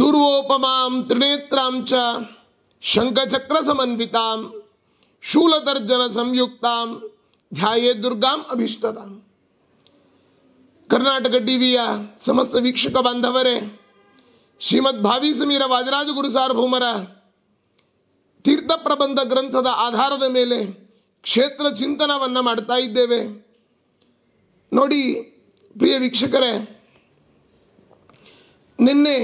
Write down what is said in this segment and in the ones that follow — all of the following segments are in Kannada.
दुर्वोपमां त्रिनेत्रां च शंखचक्र समन्विताम् शूलतर्जन संयुक्ता ध्याये दुर्गाम अभिष्टताम् कर्नाटक टीवी या समस्त वीक्षक बांधवरे श्रीमद् भावी समीर वाजराज गुरु सार्वभौमर तीर्थ प्रबंध ग्रंथद आधारद मेले क्षेत्र चिंतनवन्न माड्ता इद्देवे नोडी प्रिय वीक्षकरे निन्ने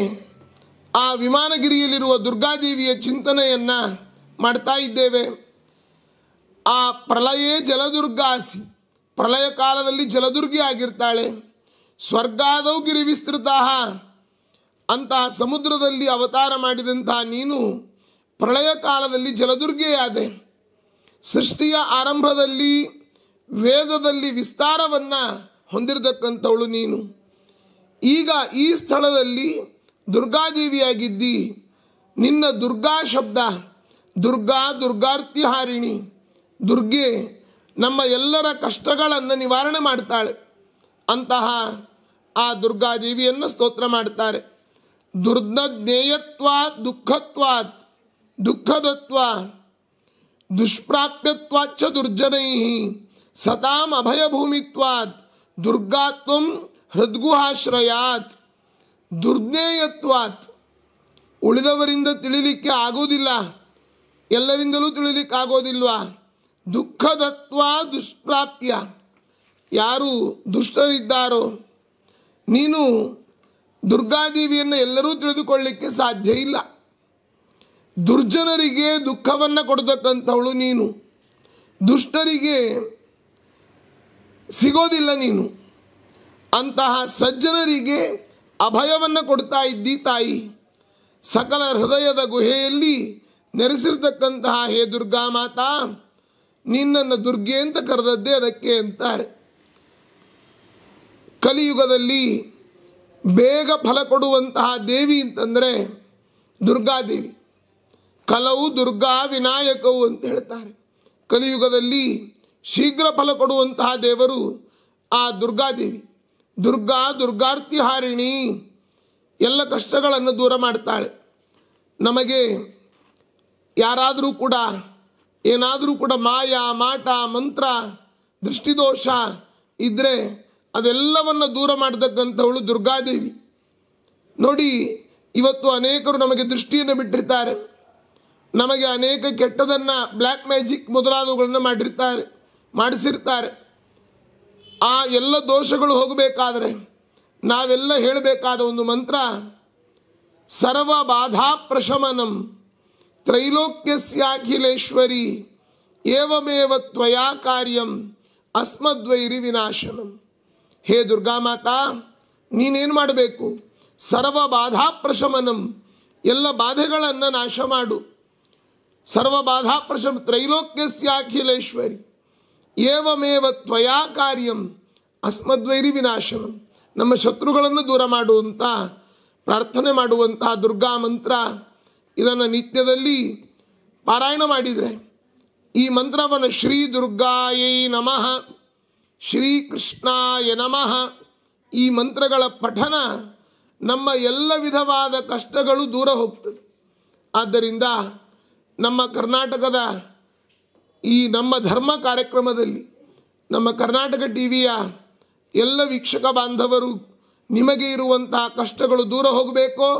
ಆ ವಿಮಾನಗಿರಿಯಲ್ಲಿರುವ ದುರ್ಗಾದೇವಿಯ ಚಿಂತನೆಯನ್ನು ಮಾಡ್ತಾ ಇದ್ದೇವೆ ಆ ಪ್ರಲಯೇ ಜಲದುರ್ಗಾಸಿ ಪ್ರಲಯ ಕಾಲದಲ್ಲಿ ಜಲದುರ್ಗಿ ಆಗಿರ್ತಾಳೆ ಸ್ವರ್ಗಾದವು ಗಿರಿ ವಿಸ್ತೃತ ಅಂತಹ ಸಮುದ್ರದಲ್ಲಿ ಅವತಾರ ಮಾಡಿದಂತಹ ನೀನು ಪ್ರಳಯ ಕಾಲದಲ್ಲಿ ಜಲದುರ್ಗೆಯಾದೆ ಸೃಷ್ಟಿಯ ಆರಂಭದಲ್ಲಿ ವೇದದಲ್ಲಿ ವಿಸ್ತಾರವನ್ನು ಹೊಂದಿರತಕ್ಕಂಥವಳು ನೀನು ಈಗ ಈ ಸ್ಥಳದಲ್ಲಿ ದುರ್ಗಾದೇವಿಯಾಗಿದ್ದಿ ನಿನ್ನ ದುರ್ಗಾ ಶಬ್ದ ದುರ್ಗಾ ದುರ್ಗಾರ್ತಿಹಾರಿಣಿ ದುರ್ಗೆ ನಮ್ಮ ಎಲ್ಲರ ಕಷ್ಟಗಳನ್ನು ನಿವಾರಣೆ ಮಾಡ್ತಾಳೆ ಅಂತಹ ಆ ದುರ್ಗಾದೇವಿಯನ್ನು ಸ್ತೋತ್ರ ಮಾಡ್ತಾರೆ ದುರ್ದ ಜ್ಞೇಯತ್ವಾತ್ ದುಃಖತ್ವಾತ್ ದುಃಖದತ್ವ ದುಷ್ಪ್ರಾಪ್ಯತ್ವಾಚ್ಛ ದುರ್ಜನೈ ಸತಾಂ ಅಭಯಭೂಮಿತ್ವಾತ್ ದುರ್ಗಾತ್ವಂ ಹೃದ್ಗುಹಾಶ್ರಯಾತ್ ದುರ್ಜ್ಞೇಯತ್ವಾತ್ ಉಳಿದವರಿಂದ ತಿಳಿಲಿಕ್ಕೆ ಆಗೋದಿಲ್ಲ ಎಲ್ಲರಿಂದಲೂ ತಿಳಿಲಿಕ್ಕೆ ಆಗೋದಿಲ್ವಾ ದುಃಖದತ್ವ ದುಷ್ಪ್ರಾಪ್ಯ ಯಾರು ದುಷ್ಟರಿದ್ದಾರೋ ನೀನು ದುರ್ಗಾದೇವಿಯನ್ನು ಎಲ್ಲರೂ ತಿಳಿದುಕೊಳ್ಳಲಿಕ್ಕೆ ಸಾಧ್ಯ ಇಲ್ಲ ದುರ್ಜನರಿಗೆ ದುಃಖವನ್ನು ಕೊಡತಕ್ಕಂಥವಳು ನೀನು ದುಷ್ಟರಿಗೆ ಸಿಗೋದಿಲ್ಲ ನೀನು ಅಂತಹ ಸಜ್ಜನರಿಗೆ ಅಭಯವನ್ನು ಕೊಡ್ತಾ ಇದ್ದಿ ತಾಯಿ ಸಕಲ ಹೃದಯದ ಗುಹೆಯಲ್ಲಿ ನೆರೆಸಿರ್ತಕ್ಕಂತಹ ಹೇ ದುರ್ಗಾ ಮಾತಾ ನಿನ್ನನ್ನು ದುರ್ಗೆ ಅಂತ ಕರೆದದ್ದೇ ಅದಕ್ಕೆ ಅಂತಾರೆ ಕಲಿಯುಗದಲ್ಲಿ ಬೇಗ ಫಲ ಕೊಡುವಂತಹ ದೇವಿ ಅಂತಂದರೆ ದುರ್ಗಾದೇವಿ ಕಲವು ದುರ್ಗಾ ವಿನಾಯಕವು ಅಂತ ಹೇಳ್ತಾರೆ ಕಲಿಯುಗದಲ್ಲಿ ಶೀಘ್ರ ಫಲ ಕೊಡುವಂತಹ ದೇವರು ಆ ದುರ್ಗಾದೇವಿ ದುರ್ಗಾ ದುರ್ಗಾರ್ತಿಹಾರಿಣಿ ಎಲ್ಲ ಕಷ್ಟಗಳನ್ನು ದೂರ ಮಾಡ್ತಾಳೆ ನಮಗೆ ಯಾರಾದರೂ ಕೂಡ ಏನಾದರೂ ಕೂಡ ಮಾಯ ಮಾಟ ಮಂತ್ರ ದೃಷ್ಟಿದೋಷ ಇದ್ದರೆ ಅದೆಲ್ಲವನ್ನು ದೂರ ಮಾಡತಕ್ಕಂಥವಳು ದುರ್ಗಾದೇವಿ ನೋಡಿ ಇವತ್ತು ಅನೇಕರು ನಮಗೆ ದೃಷ್ಟಿಯನ್ನು ಬಿಟ್ಟಿರ್ತಾರೆ ನಮಗೆ ಅನೇಕ ಕೆಟ್ಟದನ್ನು ಬ್ಲ್ಯಾಕ್ ಮ್ಯಾಜಿಕ್ ಮೊದಲಾದವುಗಳನ್ನು ಮಾಡಿರ್ತಾರೆ ಮಾಡಿಸಿರ್ತಾರೆ ಆ ಎಲ್ಲ ದೋಷಗಳು ಹೋಗಬೇಕಾದರೆ ನಾವೆಲ್ಲ ಹೇಳಬೇಕಾದ ಒಂದು ಮಂತ್ರ ಸರ್ವ ಬಾಧಾ ಪ್ರಶಮನಂ ತ್ರೈಲೋಕ್ಯಸ್ಯಾಖಿಲೇಶ್ವರಿ ಏವಮೇವ ತ್ವಯಾ ಕಾರ್ಯಂ ಅಸ್ಮದ್ವೈರಿ ವಿನಾಶನಂ ಹೇ ದುರ್ಗಾ ಮಾತಾ ನೀನೇನು ಮಾಡಬೇಕು ಸರ್ವ ಬಾಧಾ ಪ್ರಶಮನಂ ಎಲ್ಲ ಬಾಧೆಗಳನ್ನು ನಾಶ ಮಾಡು ಸರ್ವ ಬಾಧಾ ಪ್ರಶಮ ತ್ರೈಲೋಕ್ಯಸ್ಯಾಖಿಲೇಶ್ವರಿ ಏವಮೇವ ತ್ವಯಾ ಕಾರ್ಯಂ ಅಸ್ಮದ್ವೈರಿ ವಿನಾಶನಂ ನಮ್ಮ ಶತ್ರುಗಳನ್ನು ದೂರ ಮಾಡುವಂಥ ಪ್ರಾರ್ಥನೆ ಮಾಡುವಂತಹ ದುರ್ಗಾ ಮಂತ್ರ ಇದನ್ನು ನಿತ್ಯದಲ್ಲಿ ಪಾರಾಯಣ ಮಾಡಿದರೆ ಈ ಮಂತ್ರವನ್ನು ಶ್ರೀ ದುರ್ಗಾಯೈ ನಮಃ ಶ್ರೀಕೃಷ್ಣಾಯ ನಮಃ ಈ ಮಂತ್ರಗಳ ಪಠನ ನಮ್ಮ ಎಲ್ಲ ವಿಧವಾದ ಕಷ್ಟಗಳು ದೂರ ಹೋಗ್ತದೆ ಆದ್ದರಿಂದ ನಮ್ಮ ಕರ್ನಾಟಕದ ಈ ನಮ್ಮ ಧರ್ಮ ಕಾರ್ಯಕ್ರಮದಲ್ಲಿ ನಮ್ಮ ಕರ್ನಾಟಕ ಟಿ ವಿಯ ಎಲ್ಲ ವೀಕ್ಷಕ ಬಾಂಧವರು ನಿಮಗೆ ಇರುವಂತಹ ಕಷ್ಟಗಳು ದೂರ ಹೋಗಬೇಕೋ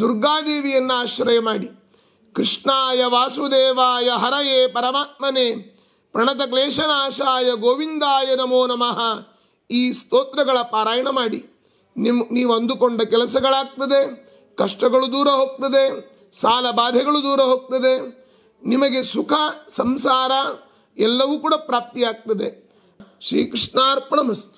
ದುರ್ಗಾದೇವಿಯನ್ನು ಆಶ್ರಯ ಮಾಡಿ ಕೃಷ್ಣಾಯ ವಾಸುದೇವಾಯ ಹರಯೇ ಪರಮಾತ್ಮನೆ ಪ್ರಣತ ಕ್ಲೇಶನಾಶಾಯ ಗೋವಿಂದಾಯ ನಮೋ ನಮಃ ಈ ಸ್ತೋತ್ರಗಳ ಪಾರಾಯಣ ಮಾಡಿ ನಿಮ್ ನೀವು ಅಂದುಕೊಂಡ ಕೆಲಸಗಳಾಗ್ತದೆ ಕಷ್ಟಗಳು ದೂರ ಹೋಗ್ತದೆ ಸಾಲ ಬಾಧೆಗಳು ದೂರ ಹೋಗ್ತದೆ ನಿಮಗೆ ಸುಖ ಸಂಸಾರ ಎಲ್ಲವೂ ಕೂಡ ಪ್ರಾಪ್ತಿಯಾಗ್ತದೆ ಶ್ರೀಕೃಷ್ಣಾರ್ಪಣ ಮಸ್ತು